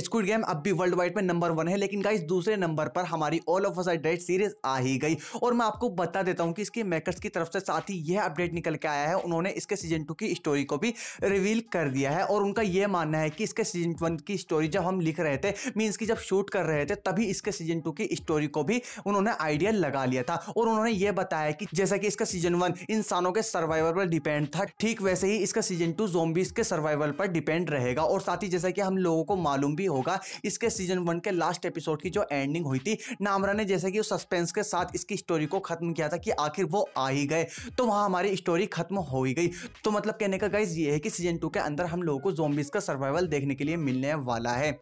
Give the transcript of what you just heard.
squid game अब भी world wide में नंबर वन है लेकिन गाइस दूसरे नंबर पर हमारी all of us are dead series आ ही गई और मैं आपको बता देता हूँ कि इसके मेकर्स की तरफ से साथ ही यह अपडेट निकल के आया है उन्होंने इसके सीजन टू की स्टोरी को भी रिवील कर दिया है और उनका यह मानना है कि इसके सीजन वन की स्टोरी जब हम लिख रहे थे मीन्स की जब शूट कर रहे थे तभी इसके सीजन टू की स्टोरी को भी उन्होंने आइडिया लगा लिया था और उन्होंने ये बताया कि जैसा कि इसका सीजन वन इंसानों के सर्वाइवल पर डिपेंड था ठीक वैसे ही इसका सीजन टू जोम्बिस के सर्वाइवल पर डिपेंड रहेगा और साथ ही जैसा कि हम लोगों को मालूम भी भी होगा इसके सीजन वन के लास्ट एपिसोड की जो एंडिंग हुई थी नामरा ने जैसे कि उस सस्पेंस के साथ इसकी स्टोरी को खत्म किया था कि आखिर वो आ ही गए तो वहाँ हमारी स्टोरी खत्म हो ही गई तो मतलब कहने का गाइज ये है कि सीजन टू के अंदर हम लोगों को जोम्बिस का सर्वाइवल देखने के लिए मिलने वाला है